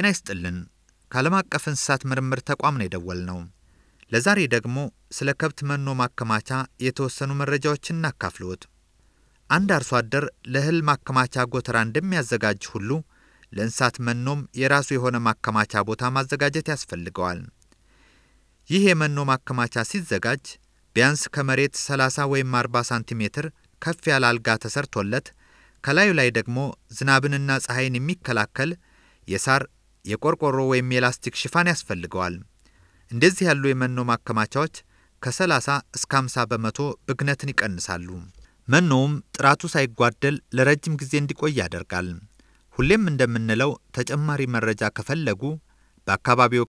ጤና ይስጥልን። ከዓለም አቀፍ እንስሳት ምርምር ተቋም ነው የደወል ነው። ለዛሬ ደግሞ ስለ ከብት መኖ ማከማቻ የተወሰኑ መረጃዎችን እናካፍልዎት። አንድ አርሶ አደር ለእህል ማከማቻ ጎተራ እንደሚያዘጋጅ ሁሉ ለእንስሳት መኖም የራሱ የሆነ ማከማቻ ቦታ ማዘጋጀት ያስፈልገዋል። ይህ የመኖ ማከማቻ ሲዘጋጅ ቢያንስ ከመሬት 30 ወይም 40 ሳንቲሜትር ከፍ ያለ አልጋ ተሰርቶለት ከላዩ ላይ ደግሞ ዝናብንና ፀሐይን የሚከላከል የሳር የቆርቆሮ ወይም የላስቲክ ሽፋን ያስፈልገዋል። እንደዚህ ያሉ የመኖ ማከማቻዎች ከ30 እስከ 50 በመቶ ብግነትን ይቀንሳሉ። መኖውም ጥራቱ ሳይጓደል ለረጅም ጊዜ እንዲቆይ ያደርጋል። ሁሌም እንደምንለው ተጨማሪ መረጃ ከፈለጉ በአካባቢው